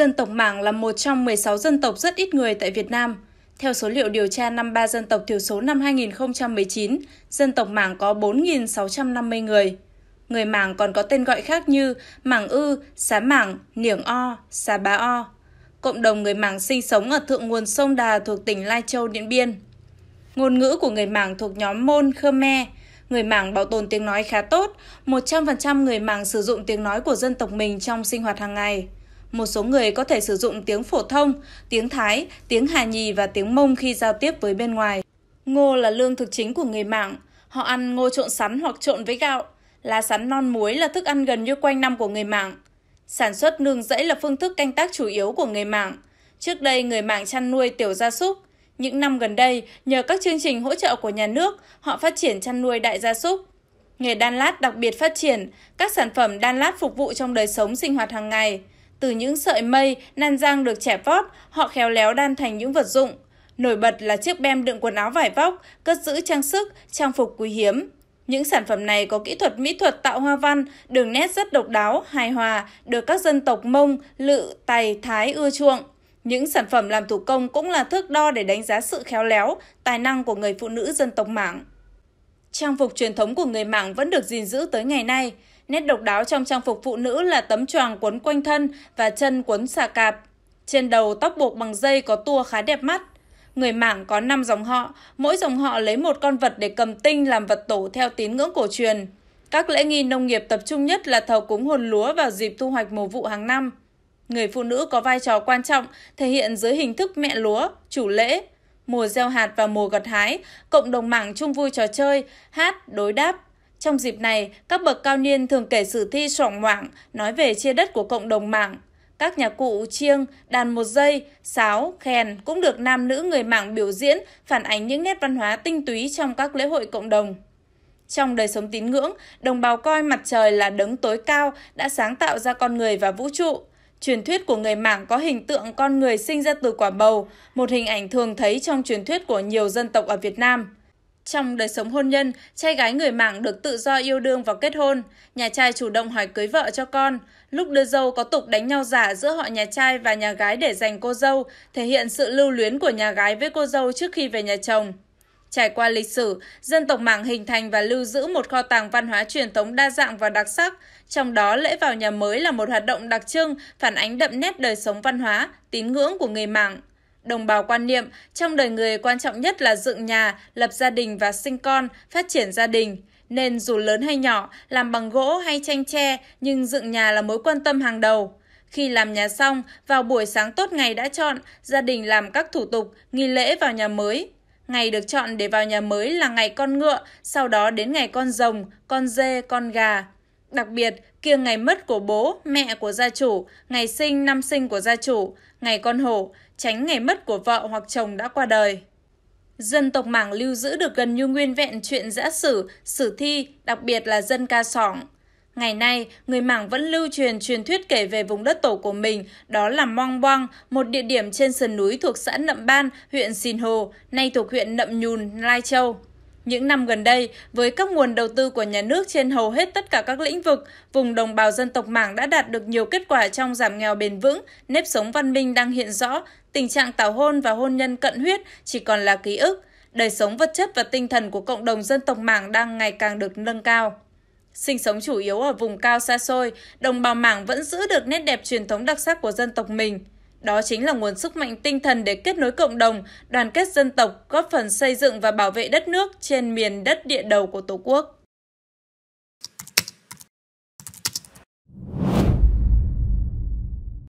Dân tộc Mảng là một trong 16 dân tộc rất ít người tại Việt Nam. Theo số liệu điều tra năm ba dân tộc thiểu số năm 2019, dân tộc Mảng có 4.650 người. Người Mảng còn có tên gọi khác như Mảng Ư, Xá Mảng, Niểng O, Xá Bá O. Cộng đồng người Mảng sinh sống ở thượng nguồn sông Đà thuộc tỉnh Lai Châu, Điện Biên. Ngôn ngữ của người Mảng thuộc nhóm Môn, Khmer. Người Mảng bảo tồn tiếng nói khá tốt, 100% người Mảng sử dụng tiếng nói của dân tộc mình trong sinh hoạt hàng ngày. Một số người có thể sử dụng tiếng phổ thông, tiếng Thái, tiếng Hà Nhì và tiếng Mông khi giao tiếp với bên ngoài. Ngô là lương thực chính của người Mảng. Họ ăn ngô trộn sắn hoặc trộn với gạo. Lá sắn non muối là thức ăn gần như quanh năm của người Mảng. Sản xuất nương rẫy là phương thức canh tác chủ yếu của người Mảng. Trước đây người Mảng chăn nuôi tiểu gia súc. Những năm gần đây, nhờ các chương trình hỗ trợ của nhà nước, họ phát triển chăn nuôi đại gia súc. Nghề đan lát đặc biệt phát triển, các sản phẩm đan lát phục vụ trong đời sống sinh hoạt hàng ngày – từ những sợi mây, nan giang được trẻ vót, họ khéo léo đan thành những vật dụng. Nổi bật là chiếc bem đựng quần áo vải vóc, cất giữ trang sức, trang phục quý hiếm. Những sản phẩm này có kỹ thuật mỹ thuật tạo hoa văn, đường nét rất độc đáo, hài hòa, được các dân tộc Mông, Lự, Tày, Thái ưa chuộng. Những sản phẩm làm thủ công cũng là thước đo để đánh giá sự khéo léo, tài năng của người phụ nữ dân tộc Mảng. Trang phục truyền thống của người Mảng vẫn được gìn giữ tới ngày nay. Nét độc đáo trong trang phục phụ nữ là tấm choàng quấn quanh thân và chân quấn xà cạp. Trên đầu tóc buộc bằng dây có tua khá đẹp mắt. Người Mảng có 5 dòng họ, mỗi dòng họ lấy một con vật để cầm tinh làm vật tổ theo tín ngưỡng cổ truyền. Các lễ nghi nông nghiệp tập trung nhất là thờ cúng hồn lúa vào dịp thu hoạch mùa vụ hàng năm. Người phụ nữ có vai trò quan trọng thể hiện dưới hình thức mẹ lúa, chủ lễ, mùa gieo hạt và mùa gặt hái, cộng đồng Mảng chung vui trò chơi, hát, đối đáp, trong dịp này, các bậc cao niên thường kể sử thi soảng ngoạng, nói về chia đất của cộng đồng mạng. Các nhà cụ chiêng, đàn một dây, sáo, khen cũng được nam nữ người mạng biểu diễn, phản ánh những nét văn hóa tinh túy trong các lễ hội cộng đồng. Trong đời sống tín ngưỡng, đồng bào coi mặt trời là đấng tối cao đã sáng tạo ra con người và vũ trụ. Truyền thuyết của người mảng có hình tượng con người sinh ra từ quả bầu, một hình ảnh thường thấy trong truyền thuyết của nhiều dân tộc ở Việt Nam. Trong đời sống hôn nhân, trai gái người mảng được tự do yêu đương và kết hôn. Nhà trai chủ động hỏi cưới vợ cho con. Lúc đưa dâu có tục đánh nhau giả giữa họ nhà trai và nhà gái để giành cô dâu, thể hiện sự lưu luyến của nhà gái với cô dâu trước khi về nhà chồng. Trải qua lịch sử, dân tộc Mảng hình thành và lưu giữ một kho tàng văn hóa truyền thống đa dạng và đặc sắc, trong đó lễ vào nhà mới là một hoạt động đặc trưng phản ánh đậm nét đời sống văn hóa, tín ngưỡng của người Mảng đồng bào quan niệm, trong đời người quan trọng nhất là dựng nhà, lập gia đình và sinh con, phát triển gia đình. Nên dù lớn hay nhỏ, làm bằng gỗ hay tranh tre, nhưng dựng nhà là mối quan tâm hàng đầu. Khi làm nhà xong, vào buổi sáng tốt ngày đã chọn, gia đình làm các thủ tục, nghi lễ vào nhà mới. Ngày được chọn để vào nhà mới là ngày con ngựa, sau đó đến ngày con rồng, con dê, con gà. Đặc biệt, kiêng ngày mất của bố, mẹ của gia chủ, ngày sinh năm sinh của gia chủ, ngày con hổ, tránh ngày mất của vợ hoặc chồng đã qua đời. Dân tộc Mảng lưu giữ được gần như nguyên vẹn chuyện giã sử, sử thi, đặc biệt là dân ca sỏng. Ngày nay, người Mảng vẫn lưu truyền truyền thuyết kể về vùng đất tổ của mình, đó là Mong Boang, một địa điểm trên sườn núi thuộc xã Nậm Ban, huyện Sìn Hồ, nay thuộc huyện Nậm Nhùn, Lai Châu. Những năm gần đây, với các nguồn đầu tư của nhà nước trên hầu hết tất cả các lĩnh vực, vùng đồng bào dân tộc Mảng đã đạt được nhiều kết quả trong giảm nghèo bền vững, nếp sống văn minh đang hiện rõ, tình trạng tảo hôn và hôn nhân cận huyết chỉ còn là ký ức, đời sống vật chất và tinh thần của cộng đồng dân tộc Mảng đang ngày càng được nâng cao. Sinh sống chủ yếu ở vùng cao xa xôi, đồng bào Mảng vẫn giữ được nét đẹp truyền thống đặc sắc của dân tộc mình – đó chính là nguồn sức mạnh tinh thần để kết nối cộng đồng, đoàn kết dân tộc, góp phần xây dựng và bảo vệ đất nước trên miền đất địa đầu của Tổ quốc.